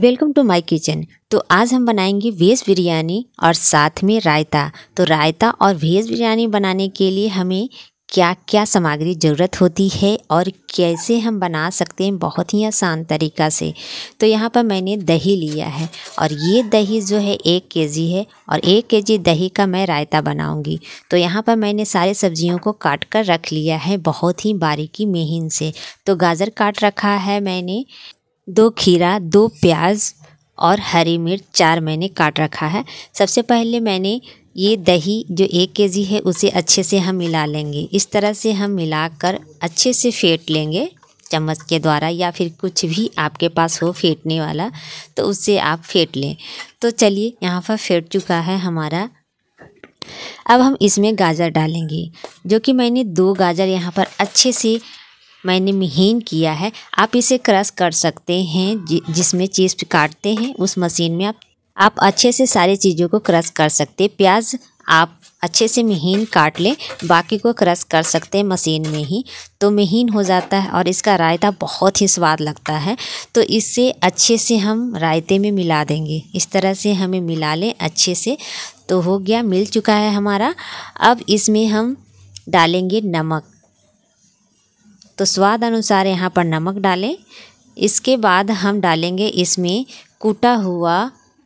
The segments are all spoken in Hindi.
वेलकम टू माय किचन तो आज हम बनाएंगे वेज बिरयानी और साथ में रायता तो रायता और वेज बिरयानी बनाने के लिए हमें क्या क्या सामग्री ज़रूरत होती है और कैसे हम बना सकते हैं बहुत ही आसान तरीका से तो यहाँ पर मैंने दही लिया है और ये दही जो है एक केजी है और एक केजी दही का मैं रायता बनाऊँगी तो यहाँ पर मैंने सारे सब्जियों को काट कर रख लिया है बहुत ही बारीकी महीन से तो गाजर काट रखा है मैंने दो खीरा दो प्याज और हरी मिर्च चार मैंने काट रखा है सबसे पहले मैंने ये दही जो एक के जी है उसे अच्छे से हम मिला लेंगे इस तरह से हम मिलाकर अच्छे से फेंट लेंगे चम्मच के द्वारा या फिर कुछ भी आपके पास हो फेंटने वाला तो उससे आप फेंट लें तो चलिए यहाँ पर फेंट चुका है हमारा अब हम इसमें गाजर डालेंगे जो कि मैंने दो गाजर यहाँ पर अच्छे से मैंने महीन किया है आप इसे क्रश कर सकते हैं जि, जिसमें चीज़ काटते हैं उस मशीन में आप आप अच्छे से सारी चीज़ों को क्रश कर सकते प्याज आप अच्छे से महीन काट लें बाकी को क्रश कर सकते हैं मशीन में ही तो महीन हो जाता है और इसका रायता बहुत ही स्वाद लगता है तो इसे अच्छे से हम रायते में मिला देंगे इस तरह से हमें मिला लें अच्छे से तो हो गया मिल चुका है हमारा अब इसमें हम डालेंगे नमक तो स्वाद अनुसार यहाँ पर नमक डालें इसके बाद हम डालेंगे इसमें कूटा हुआ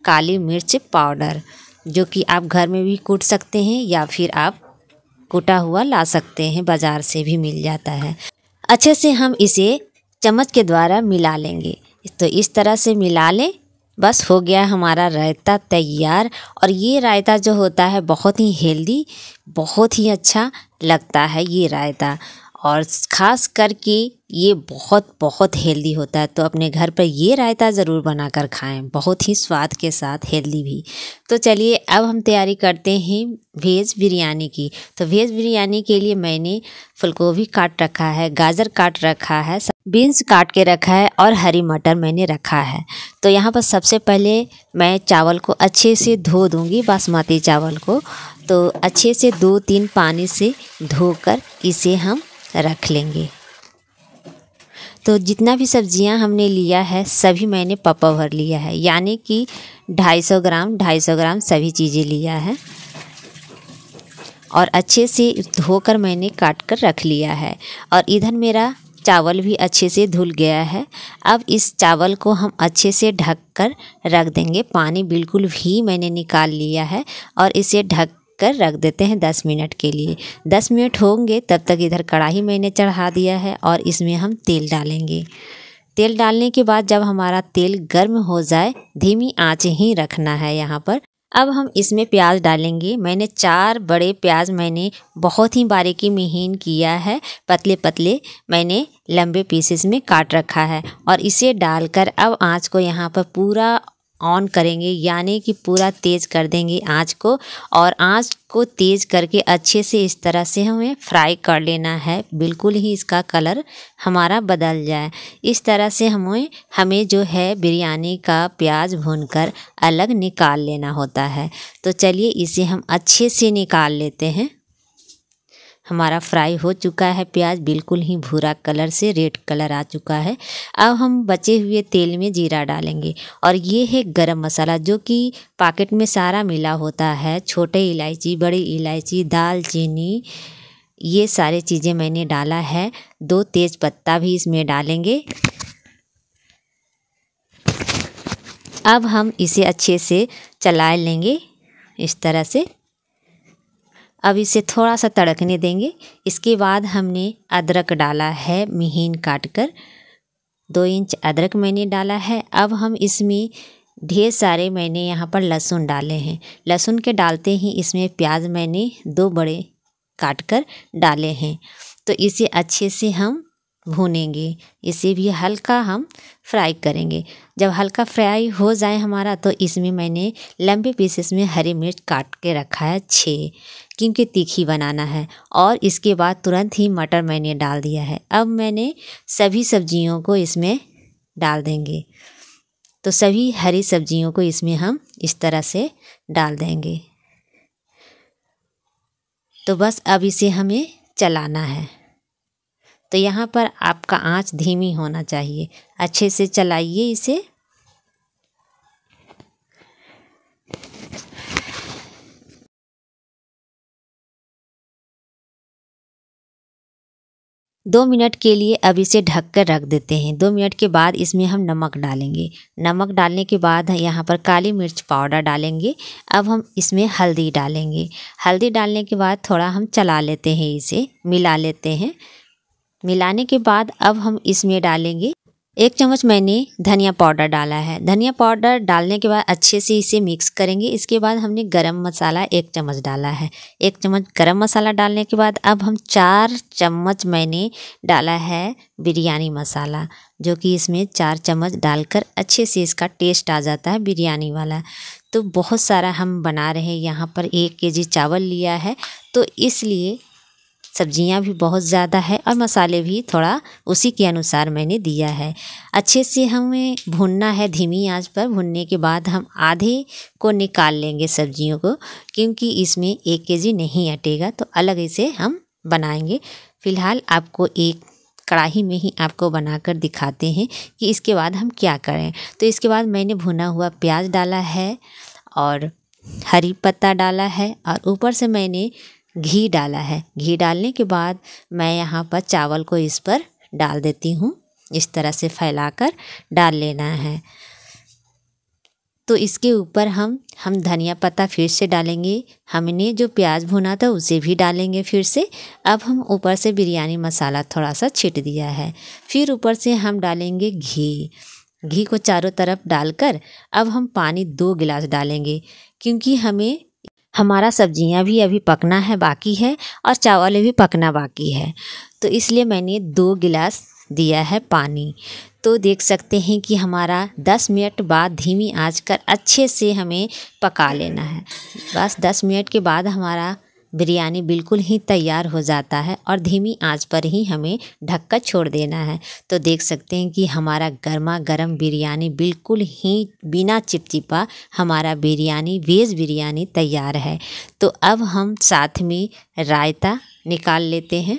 काली मिर्च पाउडर जो कि आप घर में भी कूट सकते हैं या फिर आप कूटा हुआ ला सकते हैं बाज़ार से भी मिल जाता है अच्छे से हम इसे चम्मच के द्वारा मिला लेंगे तो इस तरह से मिला लें बस हो गया हमारा रायता तैयार और ये रायता जो होता है बहुत ही हेल्दी बहुत ही अच्छा लगता है ये रायता और ख़ास करके ये बहुत बहुत हेल्दी होता है तो अपने घर पर ये रायता ज़रूर बना कर खाएँ बहुत ही स्वाद के साथ हेल्दी भी तो चलिए अब हम तैयारी करते हैं वेज बिरयानी की तो वेज बिरयानी के लिए मैंने फुलगोभी काट रखा है गाजर काट रखा है बीन्स काट के रखा है और हरी मटर मैंने रखा है तो यहाँ पर सबसे पहले मैं चावल को अच्छे से धो दूँगी बासमती चावल को तो अच्छे से दो तीन पानी से धोकर इसे हम रख लेंगे तो जितना भी सब्जियां हमने लिया है सभी मैंने पपा भर लिया है यानी कि 250 ग्राम 250 ग्राम सभी चीज़ें लिया है और अच्छे से धोकर मैंने काट कर रख लिया है और इधर मेरा चावल भी अच्छे से धुल गया है अब इस चावल को हम अच्छे से ढक कर रख देंगे पानी बिल्कुल भी मैंने निकाल लिया है और इसे ढक कर रख देते हैं दस मिनट के लिए दस मिनट होंगे तब तक इधर कढ़ाई मैंने चढ़ा दिया है और इसमें हम तेल डालेंगे तेल डालने के बाद जब हमारा तेल गर्म हो जाए धीमी आंच ही रखना है यहाँ पर अब हम इसमें प्याज डालेंगे मैंने चार बड़े प्याज मैंने बहुत ही बारीकी महीन किया है पतले पतले मैंने लंबे पीसेस में काट रखा है और इसे डालकर अब आंच को यहाँ पर पूरा ऑन करेंगे यानी कि पूरा तेज़ कर देंगे आँच को और आँच को तेज़ करके अच्छे से इस तरह से हमें फ्राई कर लेना है बिल्कुल ही इसका कलर हमारा बदल जाए इस तरह से हमें हमें जो है बिरयानी का प्याज भूनकर अलग निकाल लेना होता है तो चलिए इसे हम अच्छे से निकाल लेते हैं हमारा फ्राई हो चुका है प्याज बिल्कुल ही भूरा कलर से रेड कलर आ चुका है अब हम बचे हुए तेल में जीरा डालेंगे और ये है गरम मसाला जो कि पाकेट में सारा मिला होता है छोटे इलायची बड़ी इलायची दालचीनी ये सारे चीज़ें मैंने डाला है दो तेज पत्ता भी इसमें डालेंगे अब हम इसे अच्छे से चला लेंगे इस तरह से अब इसे थोड़ा सा तड़कने देंगे इसके बाद हमने अदरक डाला है महीन काट कर दो इंच अदरक मैंने डाला है अब हम इसमें ढेर सारे मैंने यहाँ पर लहसुन डाले हैं लहसुन के डालते ही इसमें प्याज मैंने दो बड़े काट कर डाले हैं तो इसे अच्छे से हम भूनेंगे इसे भी हल्का हम फ्राई करेंगे जब हल्का फ्राई हो जाए हमारा तो इसमें मैंने लंबे पीसेस में हरी मिर्च काट के रखा है छः क्योंकि तीखी बनाना है और इसके बाद तुरंत ही मटर मैंने डाल दिया है अब मैंने सभी सब्जियों को इसमें डाल देंगे तो सभी हरी सब्जियों को इसमें हम इस तरह से डाल देंगे तो बस अब इसे हमें चलाना है तो यहाँ पर आपका आंच धीमी होना चाहिए अच्छे से चलाइए इसे दो मिनट के लिए अब इसे ढक कर रख देते हैं दो मिनट के बाद इसमें हम नमक डालेंगे नमक डालने के बाद यहाँ पर काली मिर्च पाउडर डालेंगे अब हम इसमें हल्दी डालेंगे हल्दी डालने के बाद थोड़ा हम चला लेते हैं इसे मिला लेते हैं मिलाने के बाद अब हम इसमें डालेंगे एक चम्मच मैंने धनिया पाउडर डाला है धनिया पाउडर डालने के बाद अच्छे से इसे मिक्स करेंगे इसके बाद हमने गरम मसाला एक चम्मच डाला है एक चम्मच गरम मसाला डालने के बाद अब हम चार चम्मच मैंने डाला है बिरयानी मसाला जो कि इसमें चार चम्मच डालकर अच्छे से इसका टेस्ट आ जाता है बिरयानी वाला तो बहुत सारा हम बना रहे हैं यहाँ पर एक जी चावल लिया है तो इसलिए सब्जियां भी बहुत ज़्यादा है और मसाले भी थोड़ा उसी के अनुसार मैंने दिया है अच्छे से हमें भुनना है धीमी आंच पर भुनने के बाद हम आधे को निकाल लेंगे सब्जियों को क्योंकि इसमें एक के नहीं अटेगा तो अलग इसे हम बनाएंगे फ़िलहाल आपको एक कढ़ाई में ही आपको बनाकर दिखाते हैं कि इसके बाद हम क्या करें तो इसके बाद मैंने भुना हुआ प्याज डाला है और हरी पत्ता डाला है और ऊपर से मैंने घी डाला है घी डालने के बाद मैं यहाँ पर चावल को इस पर डाल देती हूँ इस तरह से फैलाकर डाल लेना है तो इसके ऊपर हम हम धनिया पत्ता फिर से डालेंगे हमने जो प्याज भुना था उसे भी डालेंगे फिर से अब हम ऊपर से बिरयानी मसाला थोड़ा सा छिट दिया है फिर ऊपर से हम डालेंगे घी घी को चारों तरफ डालकर अब हम पानी दो गिलास डालेंगे क्योंकि हमें हमारा सब्जियां भी अभी पकना है बाकी है और चावल भी पकना बाकी है तो इसलिए मैंने दो गिलास दिया है पानी तो देख सकते हैं कि हमारा 10 मिनट बाद धीमी आंच कर अच्छे से हमें पका लेना है बस 10 मिनट के बाद हमारा बिरयानी बिल्कुल ही तैयार हो जाता है और धीमी आंच पर ही हमें ढक्का छोड़ देना है तो देख सकते हैं कि हमारा गर्मा गर्म बिरयानी बिल्कुल ही बिना चिपचिपा हमारा बिरयानी वेज बिरयानी तैयार है तो अब हम साथ में रायता निकाल लेते हैं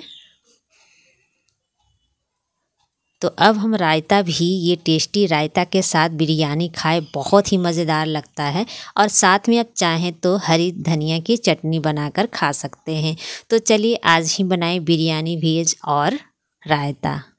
तो अब हम रायता भी ये टेस्टी रायता के साथ बिरयानी खाए बहुत ही मज़ेदार लगता है और साथ में आप चाहें तो हरी धनिया की चटनी बनाकर खा सकते हैं तो चलिए आज ही बनाएं बिरयानी भेज और रायता